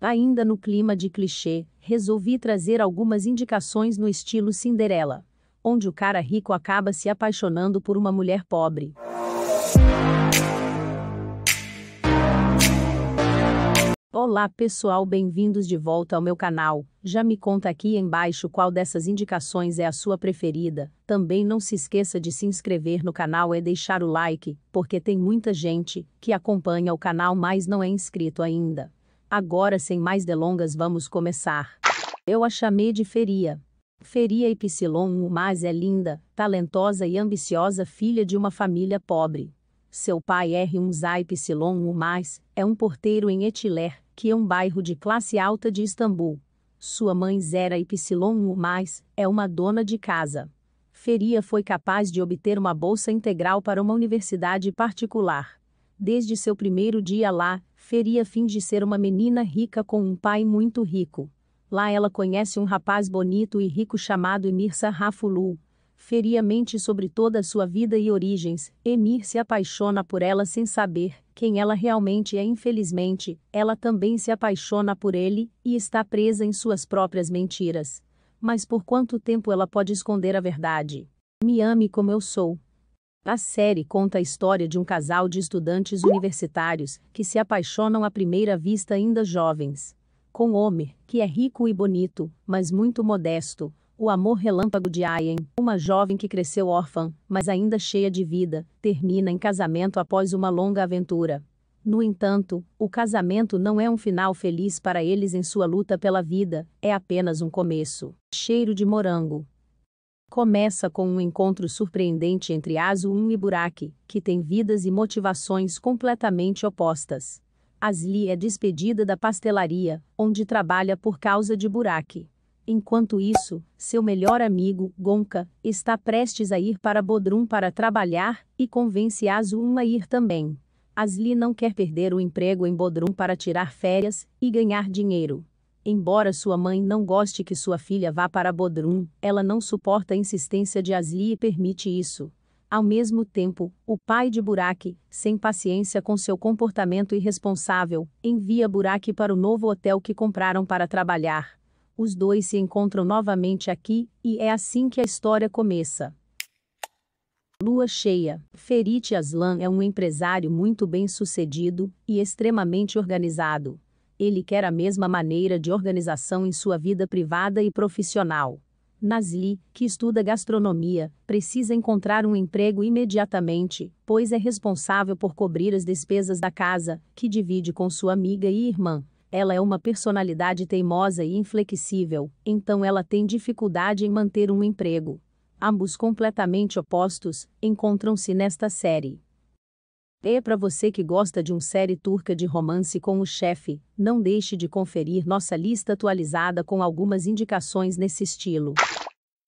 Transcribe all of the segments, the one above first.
Ainda no clima de clichê, resolvi trazer algumas indicações no estilo Cinderela, onde o cara rico acaba se apaixonando por uma mulher pobre. Olá pessoal, bem-vindos de volta ao meu canal. Já me conta aqui embaixo qual dessas indicações é a sua preferida. Também não se esqueça de se inscrever no canal e deixar o like, porque tem muita gente que acompanha o canal mas não é inscrito ainda. Agora, sem mais delongas, vamos começar. Eu a chamei de Feria. Feria Y, Umas é linda, talentosa e ambiciosa filha de uma família pobre. Seu pai é R. Umza Epsilon Umas é um porteiro em Etiler, que é um bairro de classe alta de Istambul. Sua mãe Zera Y, Umas é uma dona de casa. Feria foi capaz de obter uma bolsa integral para uma universidade particular. Desde seu primeiro dia lá, feria fim de ser uma menina rica com um pai muito rico. Lá ela conhece um rapaz bonito e rico chamado Emirsa Rafulu. Feria mente sobre toda a sua vida e origens, Emir se apaixona por ela sem saber quem ela realmente é. Infelizmente, ela também se apaixona por ele e está presa em suas próprias mentiras. Mas por quanto tempo ela pode esconder a verdade? Me ame como eu sou, a série conta a história de um casal de estudantes universitários que se apaixonam à primeira vista ainda jovens. Com Homer, que é rico e bonito, mas muito modesto, o amor relâmpago de Ayen, uma jovem que cresceu órfã, mas ainda cheia de vida, termina em casamento após uma longa aventura. No entanto, o casamento não é um final feliz para eles em sua luta pela vida, é apenas um começo. Cheiro de morango. Começa com um encontro surpreendente entre Azum e Burak, que têm vidas e motivações completamente opostas. Asli é despedida da pastelaria, onde trabalha por causa de Burak. Enquanto isso, seu melhor amigo, Gonka, está prestes a ir para Bodrum para trabalhar e convence Azum a ir também. Asli não quer perder o emprego em Bodrum para tirar férias e ganhar dinheiro. Embora sua mãe não goste que sua filha vá para Bodrum, ela não suporta a insistência de Asli e permite isso. Ao mesmo tempo, o pai de Burak, sem paciência com seu comportamento irresponsável, envia Burak para o novo hotel que compraram para trabalhar. Os dois se encontram novamente aqui, e é assim que a história começa. Lua cheia. Ferit Aslan é um empresário muito bem sucedido e extremamente organizado. Ele quer a mesma maneira de organização em sua vida privada e profissional. Nasli, que estuda gastronomia, precisa encontrar um emprego imediatamente, pois é responsável por cobrir as despesas da casa, que divide com sua amiga e irmã. Ela é uma personalidade teimosa e inflexível, então ela tem dificuldade em manter um emprego. Ambos completamente opostos encontram-se nesta série. É para você que gosta de um série turca de romance com o chefe, não deixe de conferir nossa lista atualizada com algumas indicações nesse estilo.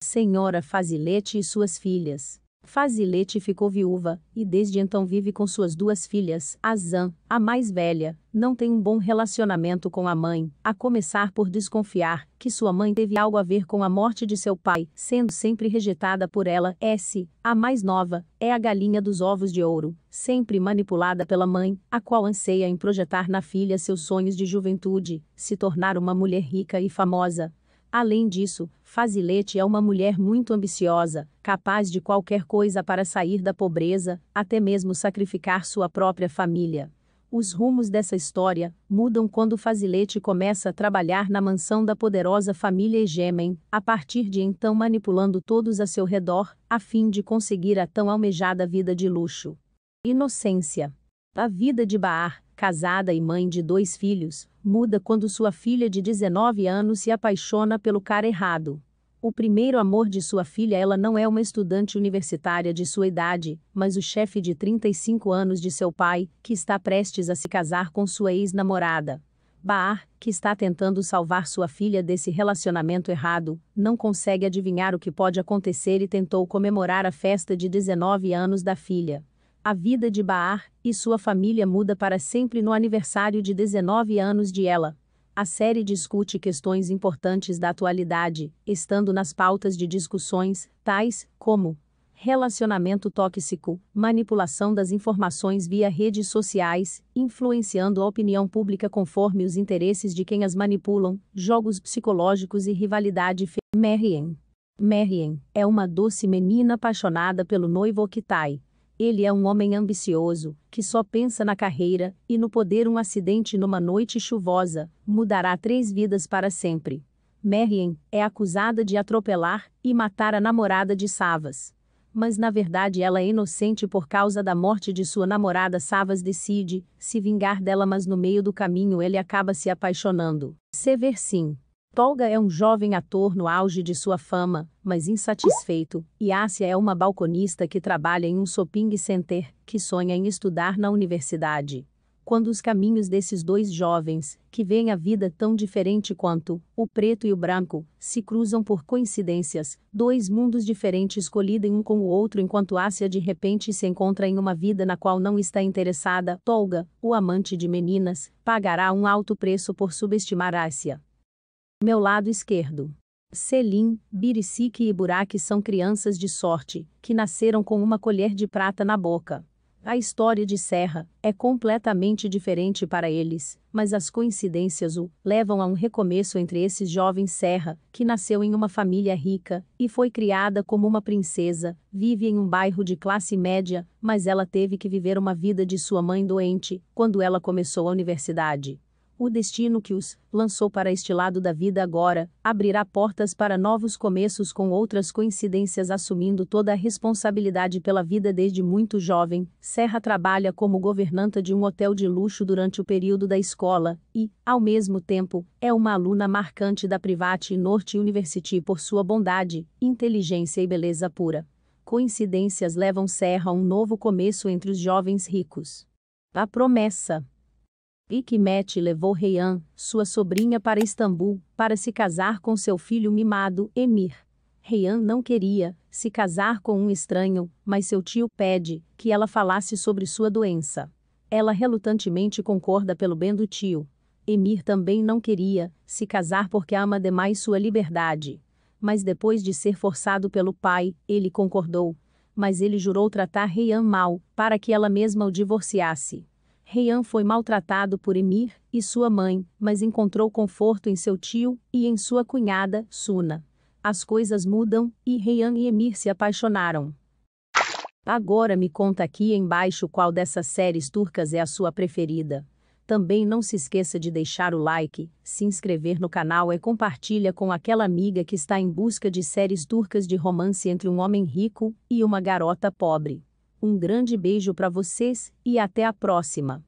Senhora Fazilete e suas filhas. Fazilete ficou viúva, e desde então vive com suas duas filhas. Azan, a mais velha, não tem um bom relacionamento com a mãe, a começar por desconfiar que sua mãe teve algo a ver com a morte de seu pai, sendo sempre rejeitada por ela. S, a mais nova, é a galinha dos ovos de ouro, sempre manipulada pela mãe, a qual anseia em projetar na filha seus sonhos de juventude, se tornar uma mulher rica e famosa. Além disso, Fazilete é uma mulher muito ambiciosa, capaz de qualquer coisa para sair da pobreza, até mesmo sacrificar sua própria família. Os rumos dessa história mudam quando Fazilete começa a trabalhar na mansão da poderosa família Gemen, a partir de então manipulando todos a seu redor, a fim de conseguir a tão almejada vida de luxo. Inocência. A vida de Baar, casada e mãe de dois filhos, muda quando sua filha de 19 anos se apaixona pelo cara errado. O primeiro amor de sua filha, ela não é uma estudante universitária de sua idade, mas o chefe de 35 anos de seu pai, que está prestes a se casar com sua ex-namorada. Baar, que está tentando salvar sua filha desse relacionamento errado, não consegue adivinhar o que pode acontecer e tentou comemorar a festa de 19 anos da filha. A vida de Baar e sua família muda para sempre no aniversário de 19 anos de ela. A série discute questões importantes da atualidade, estando nas pautas de discussões, tais como relacionamento tóxico, manipulação das informações via redes sociais, influenciando a opinião pública conforme os interesses de quem as manipulam, jogos psicológicos e rivalidade. Merrien. Merrien é uma doce menina apaixonada pelo noivo Kitai, ele é um homem ambicioso, que só pensa na carreira e no poder. Um acidente numa noite chuvosa mudará três vidas para sempre. Merrien é acusada de atropelar e matar a namorada de Savas. Mas na verdade ela é inocente por causa da morte de sua namorada. Savas decide se vingar dela, mas no meio do caminho ele acaba se apaixonando. Sever sim. Tolga é um jovem ator no auge de sua fama, mas insatisfeito, e Ásia é uma balconista que trabalha em um shopping center, que sonha em estudar na universidade. Quando os caminhos desses dois jovens, que veem a vida tão diferente quanto o preto e o branco, se cruzam por coincidências, dois mundos diferentes colidem um com o outro enquanto Ásia de repente se encontra em uma vida na qual não está interessada, Tolga, o amante de meninas, pagará um alto preço por subestimar Ásia meu lado esquerdo. Selim, Biricique e Buraque são crianças de sorte, que nasceram com uma colher de prata na boca. A história de Serra é completamente diferente para eles, mas as coincidências o levam a um recomeço entre esses jovens Serra, que nasceu em uma família rica e foi criada como uma princesa, vive em um bairro de classe média, mas ela teve que viver uma vida de sua mãe doente quando ela começou a universidade o destino que os lançou para este lado da vida agora abrirá portas para novos começos com outras coincidências, assumindo toda a responsabilidade pela vida desde muito jovem. Serra trabalha como governanta de um hotel de luxo durante o período da escola e, ao mesmo tempo, é uma aluna marcante da Private Norte University por sua bondade, inteligência e beleza pura. Coincidências levam Serra a um novo começo entre os jovens ricos. A promessa Ikmet levou Reian, sua sobrinha, para Istambul, para se casar com seu filho mimado, Emir. Reian não queria se casar com um estranho, mas seu tio pede que ela falasse sobre sua doença. Ela relutantemente concorda pelo bem do tio. Emir também não queria se casar porque ama demais sua liberdade. Mas depois de ser forçado pelo pai, ele concordou. Mas ele jurou tratar Reian mal, para que ela mesma o divorciasse. Heian foi maltratado por Emir e sua mãe, mas encontrou conforto em seu tio e em sua cunhada, Suna. As coisas mudam e Heian e Emir se apaixonaram. Agora me conta aqui embaixo qual dessas séries turcas é a sua preferida. Também não se esqueça de deixar o like, se inscrever no canal e compartilha com aquela amiga que está em busca de séries turcas de romance entre um homem rico e uma garota pobre. Um grande beijo para vocês e até a próxima!